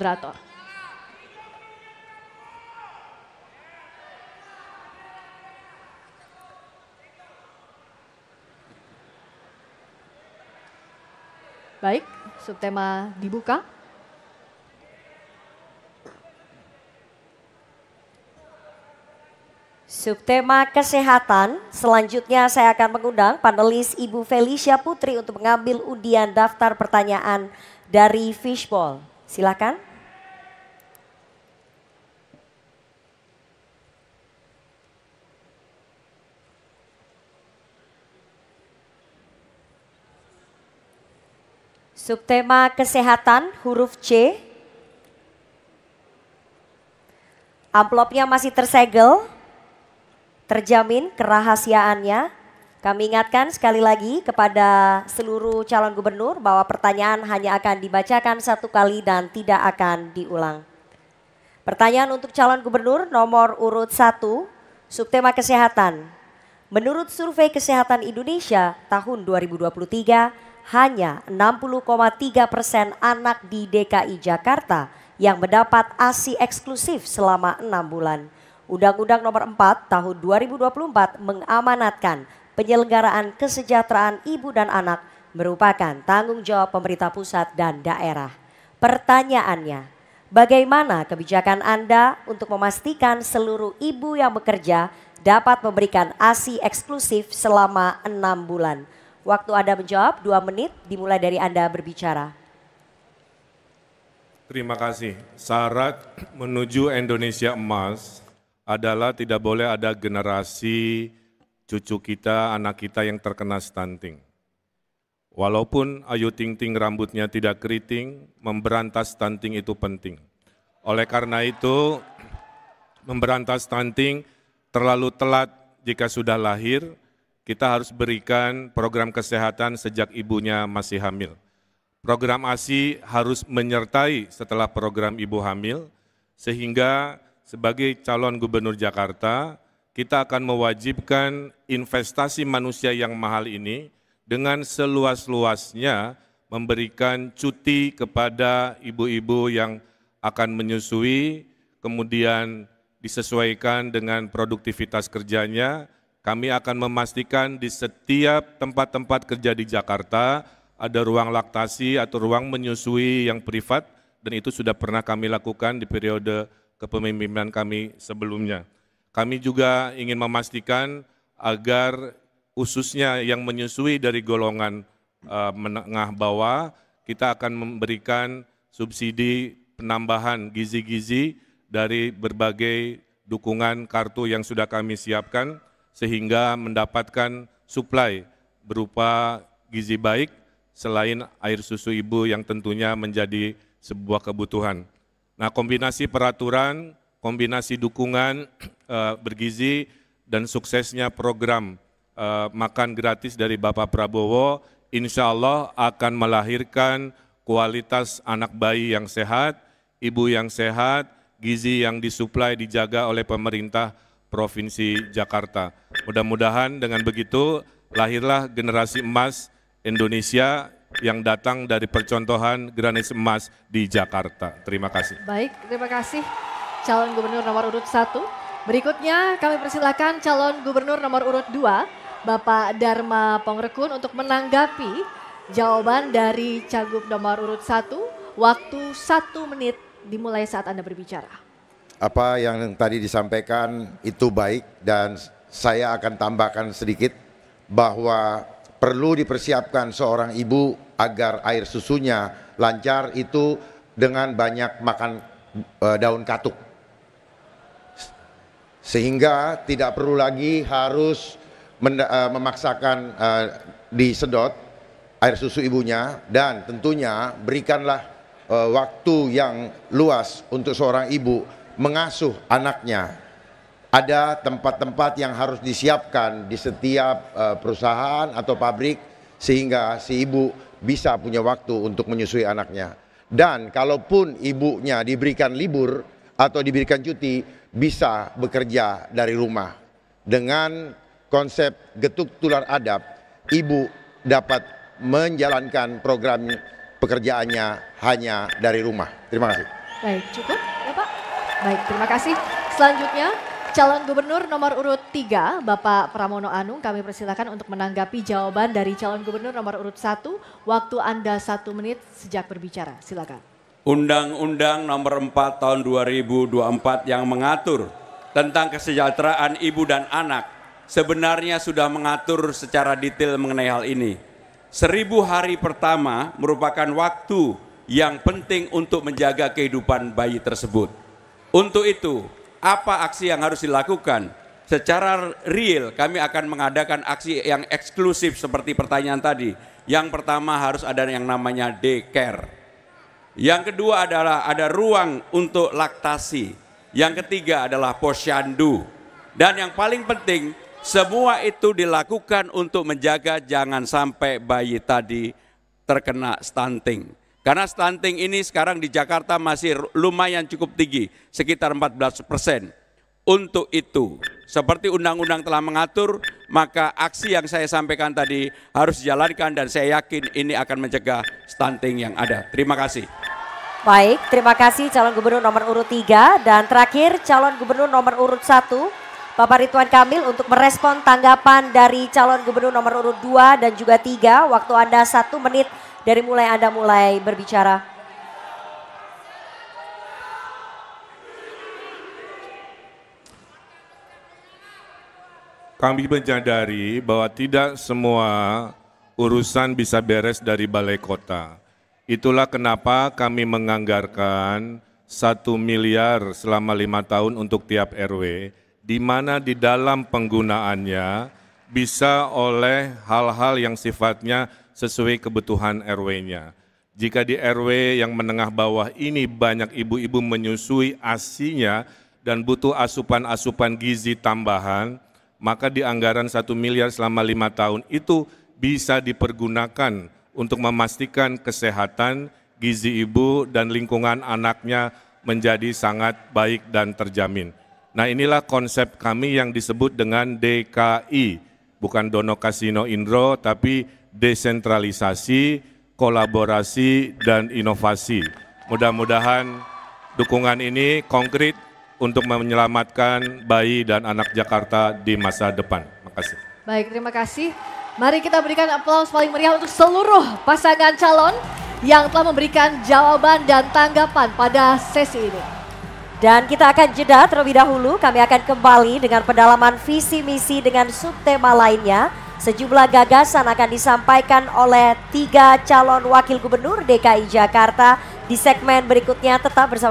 moderator. Baik, subtema dibuka. Subtema kesehatan, selanjutnya saya akan mengundang panelis Ibu Felicia Putri untuk mengambil undian daftar pertanyaan dari Fishball. Silakan. Subtema kesehatan huruf C. Amplopnya masih tersegel. Terjamin kerahasiaannya. Kami ingatkan sekali lagi kepada seluruh calon gubernur bahwa pertanyaan hanya akan dibacakan satu kali dan tidak akan diulang. Pertanyaan untuk calon gubernur nomor urut 1, subtema kesehatan. Menurut survei kesehatan Indonesia tahun 2023, hanya 60,3 persen anak di DKI Jakarta yang mendapat ASI eksklusif selama enam bulan. Undang-Undang Nomor 4 Tahun 2024 mengamanatkan penyelenggaraan kesejahteraan ibu dan anak merupakan tanggung jawab pemerintah pusat dan daerah. Pertanyaannya, bagaimana kebijakan Anda untuk memastikan seluruh ibu yang bekerja dapat memberikan ASI eksklusif selama enam bulan? Waktu Anda menjawab 2 menit dimulai dari Anda berbicara. Terima kasih. Syarat menuju Indonesia emas adalah tidak boleh ada generasi cucu kita, anak kita yang terkena stunting. Walaupun Ayu Ting Ting rambutnya tidak keriting, memberantas stunting itu penting. Oleh karena itu, memberantas stunting terlalu telat jika sudah lahir, kita harus berikan program kesehatan sejak ibunya masih hamil. Program ASI harus menyertai setelah program ibu hamil, sehingga sebagai calon gubernur Jakarta, kita akan mewajibkan investasi manusia yang mahal ini dengan seluas-luasnya memberikan cuti kepada ibu-ibu yang akan menyusui, kemudian disesuaikan dengan produktivitas kerjanya, kami akan memastikan di setiap tempat-tempat kerja di Jakarta ada ruang laktasi atau ruang menyusui yang privat dan itu sudah pernah kami lakukan di periode kepemimpinan kami sebelumnya. Kami juga ingin memastikan agar khususnya yang menyusui dari golongan eh, menengah bawah kita akan memberikan subsidi penambahan gizi-gizi dari berbagai dukungan kartu yang sudah kami siapkan sehingga mendapatkan suplai berupa gizi baik selain air susu ibu yang tentunya menjadi sebuah kebutuhan. Nah, kombinasi peraturan, kombinasi dukungan e, bergizi dan suksesnya program e, makan gratis dari Bapak Prabowo insya Allah akan melahirkan kualitas anak bayi yang sehat, ibu yang sehat, gizi yang disuplai dijaga oleh pemerintah Provinsi Jakarta. Mudah-mudahan dengan begitu lahirlah generasi emas Indonesia yang datang dari percontohan granis emas di Jakarta. Terima kasih. Baik, terima kasih calon gubernur nomor urut 1. Berikutnya kami persilakan calon gubernur nomor urut 2, Bapak Dharma Pongrekun untuk menanggapi jawaban dari cagup nomor urut 1. Waktu 1 menit dimulai saat Anda berbicara apa yang tadi disampaikan itu baik dan saya akan tambahkan sedikit bahwa perlu dipersiapkan seorang ibu agar air susunya lancar itu dengan banyak makan e, daun katuk. Sehingga tidak perlu lagi harus e, memaksakan e, disedot air susu ibunya dan tentunya berikanlah waktu yang luas untuk seorang ibu mengasuh anaknya. Ada tempat-tempat yang harus disiapkan di setiap eh, perusahaan atau pabrik sehingga si ibu bisa punya waktu untuk menyusui anaknya. Dan kalaupun ibunya diberikan libur atau diberikan cuti, bisa bekerja dari rumah. Dengan konsep getuk tular adab, ibu dapat menjalankan program pekerjaannya hanya dari rumah. Terima kasih. Baik, cukup, pak Baik, terima kasih. Selanjutnya calon gubernur nomor urut 3 Bapak Pramono Anung kami persilakan untuk menanggapi jawaban dari calon gubernur nomor urut 1. Waktu Anda satu menit sejak berbicara. Silakan. Undang-Undang Nomor 4 Tahun 2024 yang mengatur tentang kesejahteraan ibu dan anak sebenarnya sudah mengatur secara detail mengenai hal ini. Seribu hari pertama merupakan waktu yang penting untuk menjaga kehidupan bayi tersebut. Untuk itu, apa aksi yang harus dilakukan? Secara real kami akan mengadakan aksi yang eksklusif seperti pertanyaan tadi. Yang pertama harus ada yang namanya daycare. Yang kedua adalah ada ruang untuk laktasi. Yang ketiga adalah posyandu. Dan yang paling penting, semua itu dilakukan untuk menjaga jangan sampai bayi tadi terkena stunting. Karena stunting ini sekarang di Jakarta masih lumayan cukup tinggi, sekitar 14 persen. Untuk itu, seperti undang-undang telah mengatur, maka aksi yang saya sampaikan tadi harus dijalankan dan saya yakin ini akan mencegah stunting yang ada. Terima kasih. Baik, terima kasih calon gubernur nomor urut 3 dan terakhir calon gubernur nomor urut 1 Bapak Ridwan Kamil untuk merespon tanggapan dari calon gubernur nomor urut 2 dan juga 3. Waktu Anda 1 menit dari mulai Anda mulai berbicara. Kami menyadari bahwa tidak semua urusan bisa beres dari balai kota. Itulah kenapa kami menganggarkan satu miliar selama lima tahun untuk tiap RW, di mana di dalam penggunaannya bisa oleh hal-hal yang sifatnya sesuai kebutuhan RW-nya. Jika di RW yang menengah bawah ini banyak ibu-ibu menyusui asinya dan butuh asupan-asupan gizi tambahan, maka di anggaran 1 miliar selama lima tahun itu bisa dipergunakan untuk memastikan kesehatan gizi ibu dan lingkungan anaknya menjadi sangat baik dan terjamin. Nah inilah konsep kami yang disebut dengan DKI, bukan Dono Kasino Indro, tapi desentralisasi, kolaborasi, dan inovasi. Mudah-mudahan dukungan ini konkret untuk menyelamatkan bayi dan anak Jakarta di masa depan. Terima kasih. Baik, terima kasih. Mari kita berikan aplaus paling meriah untuk seluruh pasangan calon yang telah memberikan jawaban dan tanggapan pada sesi ini. Dan kita akan jeda terlebih dahulu, kami akan kembali dengan pendalaman visi misi dengan subtema lainnya Sejumlah gagasan akan disampaikan oleh tiga calon wakil gubernur DKI Jakarta di segmen berikutnya tetap bersama